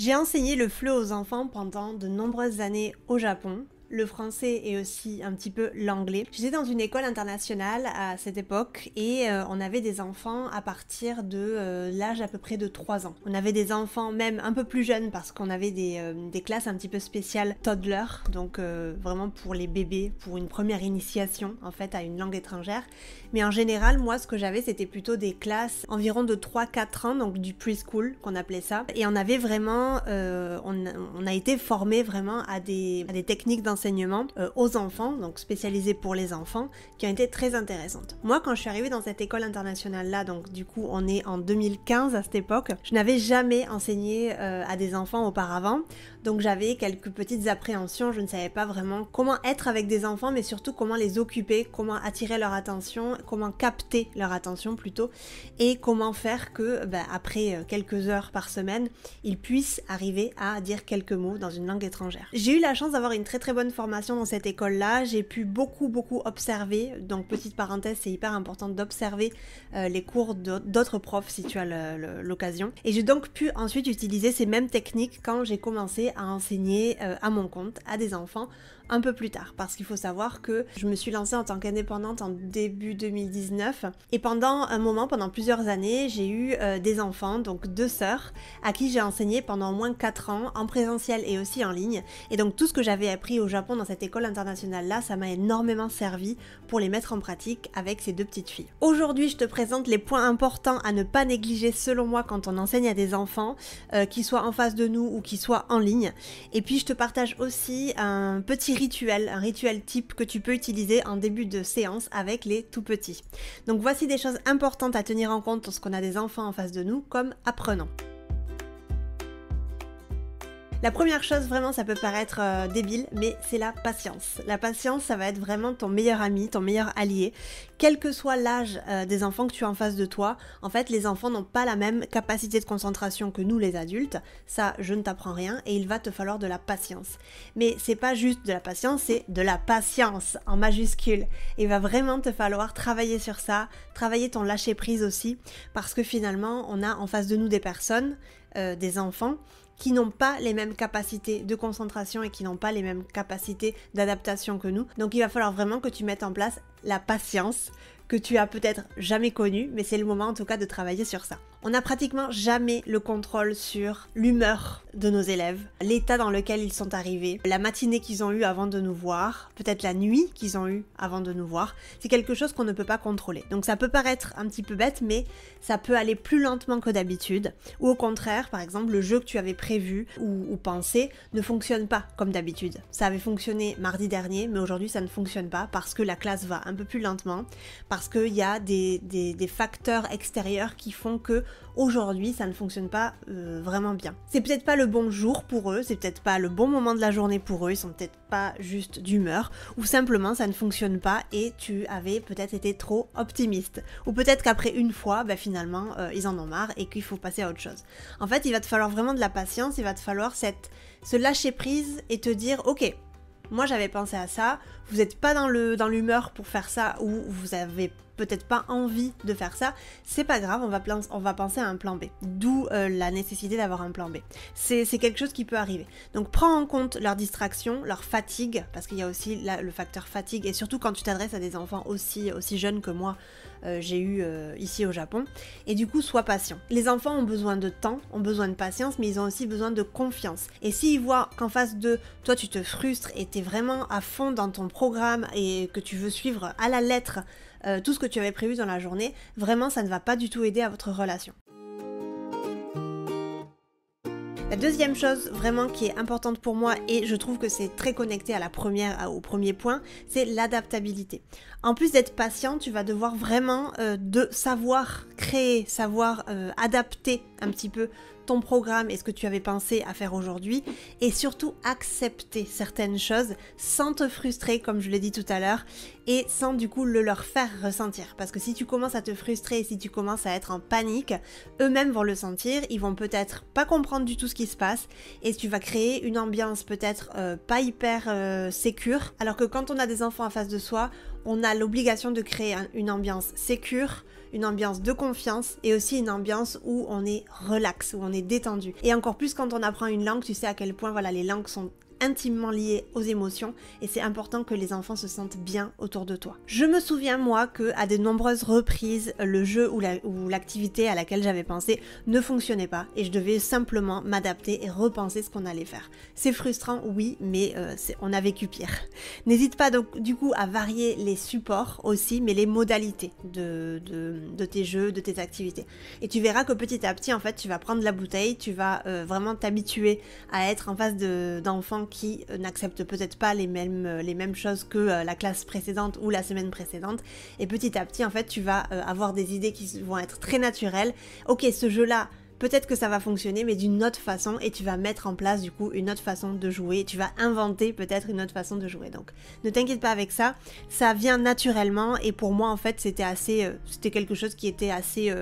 J'ai enseigné le fleu aux enfants pendant de nombreuses années au Japon le français et aussi un petit peu l'anglais. J'étais dans une école internationale à cette époque et euh, on avait des enfants à partir de euh, l'âge à peu près de 3 ans. On avait des enfants même un peu plus jeunes parce qu'on avait des, euh, classes un petit peu spéciales toddler, donc vraiment pour les bébés, pour une première initiation en fait à une langue étrangère. Mais en général, moi ce que j'avais c'était plutôt des classes environ de 3-4 ans, donc du preschool qu'on appelait ça. Et on avait vraiment, on, a été formé vraiment à des, à des techniques dans enseignement euh, aux enfants, donc spécialisés pour les enfants, qui ont été très intéressantes. Moi, quand je suis arrivée dans cette école internationale-là, donc du coup, on est en 2015 à cette époque, je n'avais jamais enseigné euh, à des enfants auparavant, donc j'avais quelques petites appréhensions, je ne savais pas vraiment comment être avec des enfants, mais surtout comment les occuper, comment attirer leur attention, comment capter leur attention plutôt, et comment faire que, bah, après euh, quelques heures par semaine, ils puissent arriver à dire quelques mots dans une langue étrangère. J'ai eu la chance d'avoir une très très bonne formation dans cette école-là. J'ai pu beaucoup, beaucoup observer. Donc, petite parenthèse, c'est hyper important d'observer euh, les cours d'autres profs si tu as l'occasion. Et j'ai donc pu ensuite utiliser ces mêmes techniques quand j'ai commencé à enseigner euh, à mon compte à des enfants un peu plus tard parce qu'il faut savoir que je me suis lancée en tant qu'indépendante en début 2019 et pendant un moment, pendant plusieurs années, j'ai eu euh, des enfants, donc deux sœurs, à qui j'ai enseigné pendant au moins 4 ans en présentiel et aussi en ligne. Et donc tout ce que j'avais appris au Japon dans cette école internationale-là, ça m'a énormément servi pour les mettre en pratique avec ces deux petites filles. Aujourd'hui, je te présente les points importants à ne pas négliger selon moi quand on enseigne à des enfants, euh, qu'ils soient en face de nous ou qu'ils soient en ligne. Et puis je te partage aussi un petit rituel, un rituel type que tu peux utiliser en début de séance avec les tout petits. Donc voici des choses importantes à tenir en compte lorsqu'on a des enfants en face de nous comme apprenants. La première chose, vraiment, ça peut paraître euh, débile, mais c'est la patience. La patience, ça va être vraiment ton meilleur ami, ton meilleur allié. Quel que soit l'âge euh, des enfants que tu as en face de toi, en fait, les enfants n'ont pas la même capacité de concentration que nous, les adultes. Ça, je ne t'apprends rien, et il va te falloir de la patience. Mais c'est pas juste de la patience, c'est de la patience en majuscule. Il va vraiment te falloir travailler sur ça, travailler ton lâcher prise aussi, parce que finalement, on a en face de nous des personnes, euh, des enfants qui n'ont pas les mêmes capacités de concentration et qui n'ont pas les mêmes capacités d'adaptation que nous. Donc il va falloir vraiment que tu mettes en place la patience que tu as peut-être jamais connue, mais c'est le moment en tout cas de travailler sur ça. On n'a pratiquement jamais le contrôle sur l'humeur de nos élèves, l'état dans lequel ils sont arrivés, la matinée qu'ils ont eue avant de nous voir, peut-être la nuit qu'ils ont eue avant de nous voir. C'est quelque chose qu'on ne peut pas contrôler. Donc ça peut paraître un petit peu bête, mais ça peut aller plus lentement que d'habitude. Ou au contraire, par exemple, le jeu que tu avais prévu ou, pensé ne fonctionne pas comme d'habitude. Ça avait fonctionné mardi dernier, mais aujourd'hui ça ne fonctionne pas parce que la classe va un peu plus lentement, parce qu'il y a des facteurs extérieurs qui font que aujourd'hui ça ne fonctionne pas euh, vraiment bien. C'est peut-être pas le bon jour pour eux, c'est peut-être pas le bon moment de la journée pour eux, ils sont peut-être pas juste d'humeur, ou simplement ça ne fonctionne pas et tu avais peut-être été trop optimiste. Ou peut-être qu'après une fois, bah, finalement euh, ils en ont marre et qu'il faut passer à autre chose. En fait, il va te falloir vraiment de la patience, il va te falloir cette, se lâcher prise et te dire ok, moi j'avais pensé à ça, vous n'êtes pas dans l'humeur dans pour faire ça ou vous avez peut-être pas envie de faire ça, c'est pas grave, on va, on va penser à un plan B. D'où euh, la nécessité d'avoir un plan B. C'est quelque chose qui peut arriver. Donc prends en compte leur distraction, leur fatigue, parce qu'il y a aussi le facteur fatigue, et surtout quand tu t'adresses à des enfants aussi, aussi jeunes que moi, euh, j'ai eu euh, ici au Japon. Et du coup, sois patient. Les enfants ont besoin de temps, ont besoin de patience, mais ils ont aussi besoin de confiance. Et s'ils voient qu'en face de toi, tu te frustres et es vraiment à fond dans ton programme et que tu veux suivre à la lettre, euh, tout ce que tu avais prévu dans la journée, vraiment ça ne va pas du tout aider à votre relation. La deuxième chose vraiment qui est importante pour moi et je trouve que c'est très connecté à la première, au premier point, c'est l'adaptabilité. En plus d'être patient, tu vas devoir vraiment euh, de savoir créer, savoir euh, adapter un petit peu ton programme et ce que tu avais pensé à faire aujourd'hui et surtout accepter certaines choses sans te frustrer comme je l'ai dit tout à l'heure et sans du coup le leur faire ressentir parce que si tu commences à te frustrer et si tu commences à être en panique eux-mêmes vont le sentir ils vont peut-être pas comprendre du tout ce qui se passe et tu vas créer une ambiance peut-être euh, pas hyper euh, sécure alors que quand on a des enfants en face de soi on a l'obligation de créer une ambiance sécure une ambiance de confiance et aussi une ambiance où on est relax, où on est détendu. Et encore plus quand on apprend une langue, tu sais à quel point voilà les langues sont intimement lié aux émotions et c'est important que les enfants se sentent bien autour de toi. Je me souviens moi que à de nombreuses reprises le jeu ou l'activité à laquelle j'avais pensé ne fonctionnait pas et je devais simplement m'adapter et repenser ce qu'on allait faire. C'est frustrant oui mais euh, on a vécu pire. N'hésite pas donc du coup à varier les supports aussi mais les modalités de, de, de, tes jeux, de tes activités. Et tu verras que petit à petit en fait tu vas prendre la bouteille, tu vas euh, vraiment t'habituer à être en face d'enfants qui euh, n'acceptent peut-être pas les mêmes, euh, choses que euh, la classe précédente ou la semaine précédente. Et petit à petit, en fait, tu vas avoir des idées qui vont être très naturelles. Ok, ce jeu-là, peut-être que ça va fonctionner, mais d'une autre façon, et tu vas mettre en place du coup une autre façon de jouer, tu vas inventer peut-être une autre façon de jouer. Donc ne t'inquiète pas avec ça, ça vient naturellement, et pour moi en fait c'était c'était quelque chose qui était assez...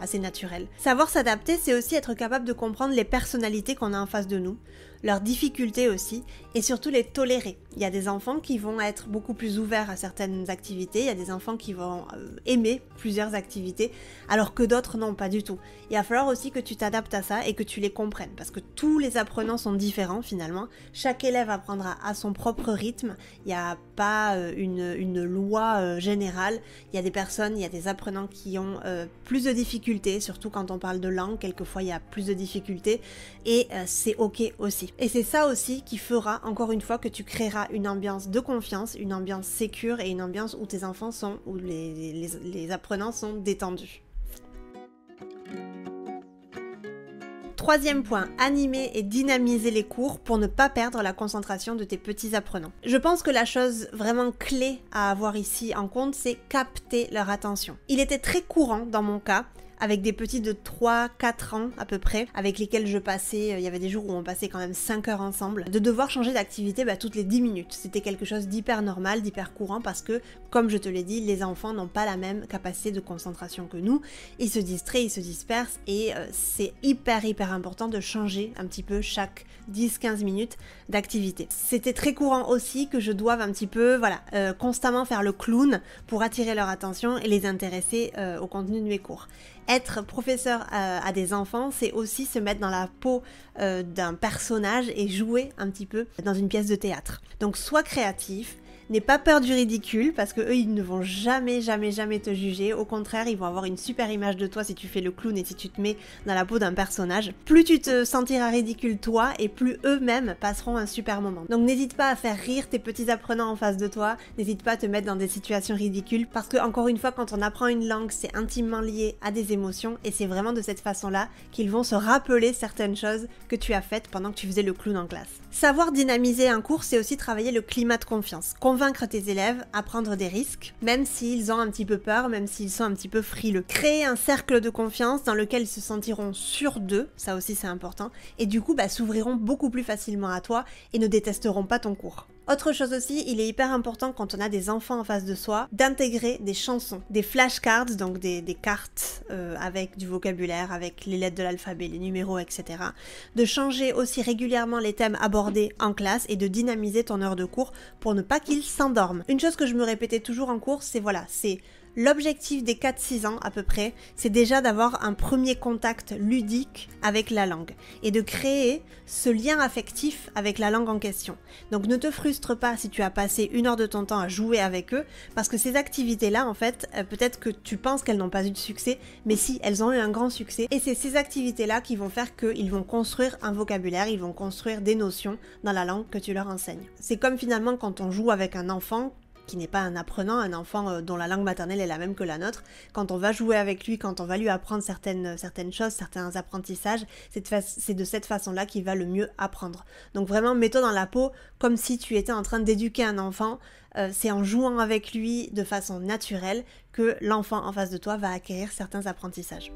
assez naturel. Savoir s'adapter, c'est aussi être capable de comprendre les personnalités qu'on a en face de nous, leurs difficultés aussi, et surtout les tolérer. Il y a des enfants qui vont être beaucoup plus ouverts à certaines activités, il y a des enfants qui vont euh, aimer plusieurs activités, alors que d'autres non, pas du tout. Il va falloir aussi que tu t'adaptes à ça et que tu les comprennes, parce que tous les apprenants sont différents finalement, chaque élève apprendra à son propre rythme, il n'y a pas euh, une, loi euh, générale, il y a des personnes, il y a des apprenants qui ont plus de difficultés, surtout quand on parle de langue, quelquefois il y a plus de difficultés, et c'est ok aussi. Et c'est ça aussi qui fera, encore une fois, que tu créeras une ambiance de confiance, une ambiance sécure et une ambiance où tes enfants sont, où les apprenants sont détendus. Troisième point, animer et dynamiser les cours pour ne pas perdre la concentration de tes petits apprenants. Je pense que la chose vraiment clé à avoir ici en compte, c'est capter leur attention. Il était très courant dans mon cas avec des petits de 3-4 ans à peu près, avec lesquels je passais, euh, il y avait des jours où on passait quand même 5 heures ensemble, de devoir changer d'activité bah, toutes les 10 minutes. C'était quelque chose d'hyper normal, d'hyper courant, parce que, comme je te l'ai dit, les enfants n'ont pas la même capacité de concentration que nous, ils se distraient, ils se dispersent, et euh, c'est hyper hyper important de changer un petit peu chaque 10-15 minutes d'activité. C'était très courant aussi que je doive un petit peu, voilà, euh, constamment faire le clown pour attirer leur attention et les intéresser au contenu de mes cours être professeur euh, à, des enfants, c'est aussi se mettre dans la peau euh, d'un personnage et jouer un petit peu dans une pièce de théâtre. Donc sois créatif, N'aie pas peur du ridicule parce que eux ils ne vont jamais jamais jamais te juger. Au contraire, ils vont avoir une super image de toi si tu fais le clown et si tu te mets dans la peau d'un personnage. Plus tu te sentiras ridicule toi et plus eux-mêmes passeront un super moment. Donc n'hésite pas à faire rire tes petits apprenants en face de toi. N'hésite pas à te mettre dans des situations ridicules parce que encore une fois quand on apprend une langue, c'est intimement lié à des émotions et c'est vraiment de cette façon-là qu'ils vont se rappeler certaines choses que tu as faites pendant que tu faisais le clown en classe. Savoir dynamiser un cours, c'est aussi travailler le climat de confiance convaincre tes élèves à prendre des risques, même s'ils ont un petit peu peur, même s'ils sont un petit peu frileux. Créer un cercle de confiance dans lequel ils se sentiront sûrs d'eux, ça aussi c'est important, et du coup bah, s'ouvriront beaucoup plus facilement à toi et ne détesteront pas ton cours. Autre chose aussi, il est hyper important quand on a des enfants en face de soi d'intégrer des chansons, des flashcards, donc des, cartes euh, avec du vocabulaire, avec les lettres de l'alphabet, les numéros, etc. De changer aussi régulièrement les thèmes abordés en classe et de dynamiser ton heure de cours pour ne pas qu'ils s'endorment. Une chose que je me répétais toujours en cours, c'est voilà, c'est L'objectif des 4-6 ans à peu près, c'est déjà d'avoir un premier contact ludique avec la langue et de créer ce lien affectif avec la langue en question. Donc ne te frustre pas si tu as passé une heure de ton temps à jouer avec eux, parce que ces activités-là, en fait, euh, peut-être que tu penses qu'elles n'ont pas eu de succès, mais si, elles ont eu un grand succès. Et c'est ces activités-là qui vont faire qu'ils vont construire un vocabulaire, ils vont construire des notions dans la langue que tu leur enseignes. C'est comme finalement quand on joue avec un enfant, qui n'est pas un apprenant, un enfant euh, dont la langue maternelle est la même que la nôtre, quand on va jouer avec lui, quand on va lui apprendre certaines, euh, certaines choses, certains apprentissages, c'est de, cette façon-là qu'il va le mieux apprendre. Donc vraiment, mets-toi dans la peau comme si tu étais en train d'éduquer un enfant. Euh, c'est en jouant avec lui de façon naturelle que l'enfant en face de toi va acquérir certains apprentissages.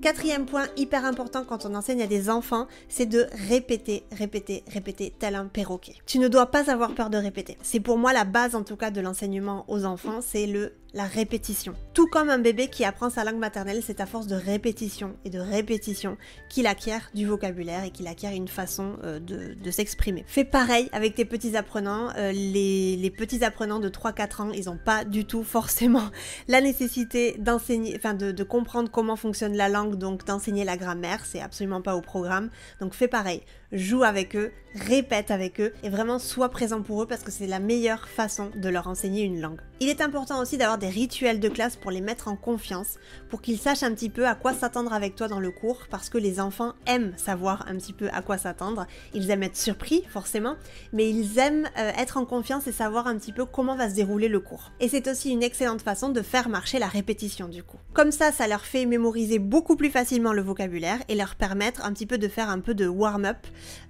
Quatrième point hyper important quand on enseigne à des enfants, c'est de répéter, répéter, répéter tel un perroquet. Tu ne dois pas avoir peur de répéter. C'est pour moi la base en tout cas de l'enseignement aux enfants, c'est le la répétition. Tout comme un bébé qui apprend sa langue maternelle, c'est à force de répétition et de répétition qu'il acquiert du vocabulaire et qu'il acquiert une façon euh, de, s'exprimer. Fais pareil avec tes petits apprenants. Euh, les, petits apprenants de 3-4 ans, ils n'ont pas du tout forcément la nécessité d'enseigner, enfin de, de comprendre comment fonctionne la langue, donc d'enseigner la grammaire, c'est absolument pas au programme. Donc fais pareil joue avec eux, répète avec eux et vraiment sois présent pour eux parce que c'est la meilleure façon de leur enseigner une langue. Il est important aussi d'avoir des rituels de classe pour les mettre en confiance, pour qu'ils sachent un petit peu à quoi s'attendre avec toi dans le cours parce que les enfants aiment savoir un petit peu à quoi s'attendre. Ils aiment être surpris forcément, mais ils aiment euh, être en confiance et savoir un petit peu comment va se dérouler le cours. Et c'est aussi une excellente façon de faire marcher la répétition du coup. Comme ça, ça leur fait mémoriser beaucoup plus facilement le vocabulaire et leur permettre un petit peu de faire un peu de warm-up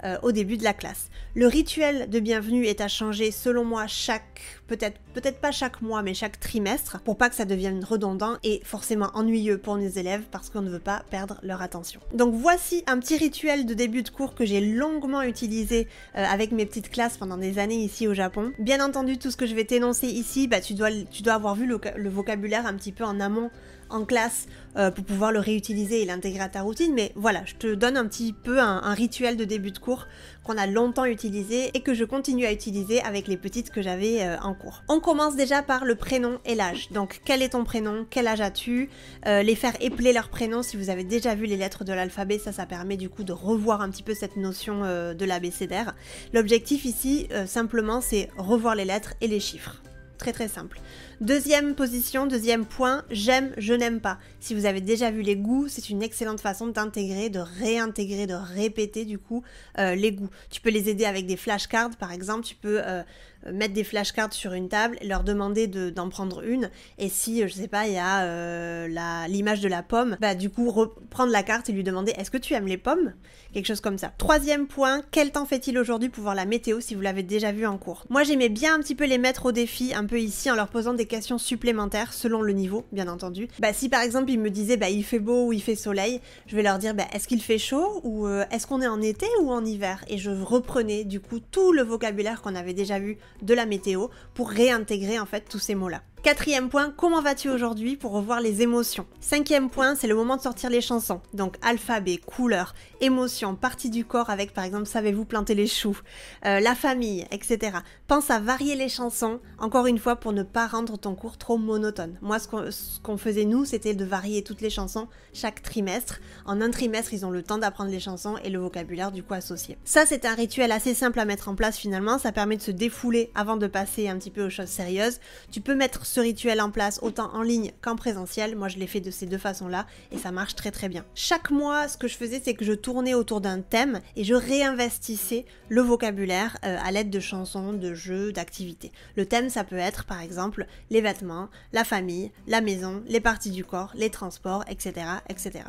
euh, au début de la classe. Le rituel de bienvenue est à changer selon moi chaque peut-être peut-être pas chaque mois mais chaque trimestre pour pas que ça devienne redondant et forcément ennuyeux pour nos élèves parce qu'on ne veut pas perdre leur attention. Donc voici un petit rituel de début de cours que j'ai longuement utilisé euh, avec mes petites classes pendant des années ici au Japon. Bien entendu tout ce que je vais t'énoncer ici, bah, tu, dois, tu dois avoir vu le, vocabulaire un petit peu en amont en classe euh, pour pouvoir le réutiliser et l'intégrer à ta routine. Mais voilà, je te donne un petit peu un, rituel de début de cours qu'on a longtemps utilisé et que je continue à utiliser avec les petites que j'avais euh, en cours. On commence déjà par le prénom et l'âge. Donc quel est ton prénom Quel âge as-tu euh, Les faire épeler leur prénom si vous avez déjà vu les lettres de l'alphabet, ça ça permet du coup de revoir un petit peu cette notion euh, de l'abécédaire. L'objectif ici simplement c'est revoir les lettres et les chiffres très très simple. Deuxième position, deuxième point, j'aime, je n'aime pas. Si vous avez déjà vu les goûts, c'est une excellente façon d'intégrer, de réintégrer, de répéter du coup euh, les goûts. Tu peux les aider avec des flashcards par exemple, tu peux... Euh, euh, mettre des flashcards sur une table, leur demander d'en prendre une, et si, euh, je sais pas, il y a euh, l'image de la pomme, bah du coup reprendre la carte et lui demander est-ce que tu aimes les pommes Quelque chose comme ça. Troisième point, quel temps fait-il aujourd'hui pour voir la météo si vous l'avez déjà vu en cours Moi j'aimais bien un petit peu les mettre au défi, un peu ici, en leur posant des questions supplémentaires selon le niveau, bien entendu. Bah si par exemple ils me disaient bah il fait beau ou il fait soleil, je vais leur dire bah est-ce qu'il fait chaud ou est-ce qu'on est en été ou en hiver Et je reprenais du coup tout le vocabulaire qu'on avait déjà vu de la météo pour réintégrer en fait tous ces mots-là. Quatrième point, comment vas-tu aujourd'hui pour revoir les émotions Cinquième point, c'est le moment de sortir les chansons. Donc alphabet, couleur, émotion, partie du corps avec par exemple savez-vous planter les choux, euh, la famille, etc. Pense à varier les chansons, encore une fois pour ne pas rendre ton cours trop monotone. Moi ce qu'on faisait nous c'était de varier toutes les chansons chaque trimestre. En un trimestre ils ont le temps d'apprendre les chansons et le vocabulaire du coup associé. Ça c'est un rituel assez simple à mettre en place finalement, ça permet de se défouler avant de passer un petit peu aux choses sérieuses. Tu peux mettre ce rituel en place autant en ligne qu'en présentiel. Moi, je l'ai fait de ces deux façons-là et ça marche très très bien. Chaque mois, ce que je faisais, c'est que je tournais autour d'un thème et je réinvestissais le vocabulaire euh, à l'aide de chansons, de jeux, d'activités. Le thème, ça peut être par exemple les vêtements, la famille, la maison, les parties du corps, les transports, etc. etc.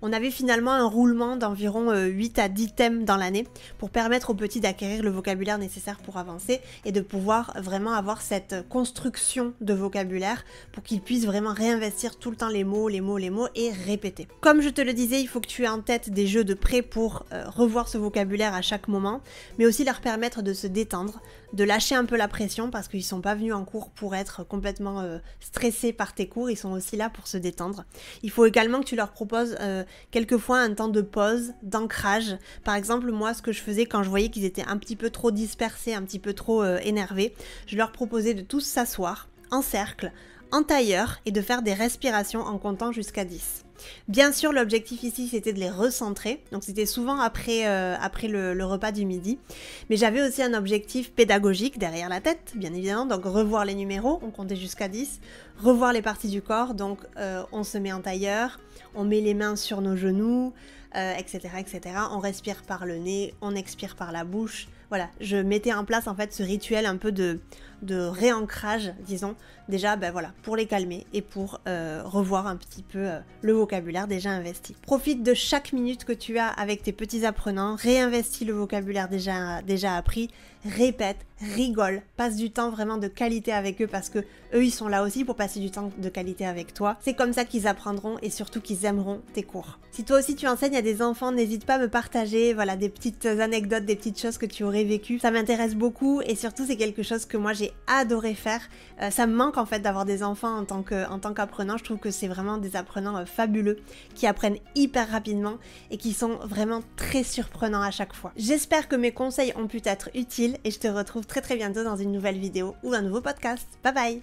On avait finalement un roulement d'environ 8 euh, à 10 thèmes dans l'année pour permettre aux petits d'acquérir le vocabulaire nécessaire pour avancer et de pouvoir vraiment avoir cette construction de vocabulaire pour qu'ils puissent vraiment réinvestir tout le temps les mots, les mots, les mots et répéter. Comme je te le disais, il faut que tu aies en tête des jeux de prêt pour euh, revoir ce vocabulaire à chaque moment, mais aussi leur permettre de se détendre, de lâcher un peu la pression parce qu'ils sont pas venus en cours pour être complètement euh, stressés par tes cours, ils sont aussi là pour se détendre. Il faut également que tu leur proposes euh, quelquefois un temps de pause, d'ancrage. Par exemple, moi ce que je faisais quand je voyais qu'ils étaient un petit peu trop dispersés, un petit peu trop énervés, je leur proposais de tous s'asseoir en cercle, en tailleur et de faire des respirations en comptant jusqu'à 10. Bien sûr, l'objectif ici c'était de les recentrer, donc c'était souvent après, euh, après le, repas du midi. Mais j'avais aussi un objectif pédagogique derrière la tête, bien évidemment, donc revoir les numéros, on comptait jusqu'à 10, revoir les parties du corps, donc euh, on se met en tailleur, on met les mains sur nos genoux, etc., euh, etc. On respire par le nez, on expire par la bouche. Voilà, je mettais en place en fait ce rituel un peu de, de réancrage, disons, déjà ben voilà, pour les calmer et pour euh, revoir un petit peu euh, le vocabulaire déjà investi. Profite de chaque minute que tu as avec tes petits apprenants, réinvestis le vocabulaire déjà, déjà appris, répète, rigole, passe du temps vraiment de qualité avec eux parce que eux ils sont là aussi pour passer du temps de qualité avec toi. C'est comme ça qu'ils apprendront et surtout qu'ils aimeront tes cours. Si toi aussi tu enseignes à des enfants, n'hésite pas à me partager voilà des petites anecdotes, des petites choses que tu aurais vécues. Ça m'intéresse beaucoup et surtout c'est quelque chose que moi j'ai adorer adoré faire. Euh, ça me manque en fait d'avoir des enfants en tant, que, en tant qu'apprenant. Je trouve que c'est vraiment des apprenants euh, fabuleux qui apprennent hyper rapidement et qui sont vraiment très surprenants à chaque fois. J'espère que mes conseils ont pu être utiles et je te retrouve très très bientôt dans une nouvelle vidéo ou un nouveau podcast. Bye bye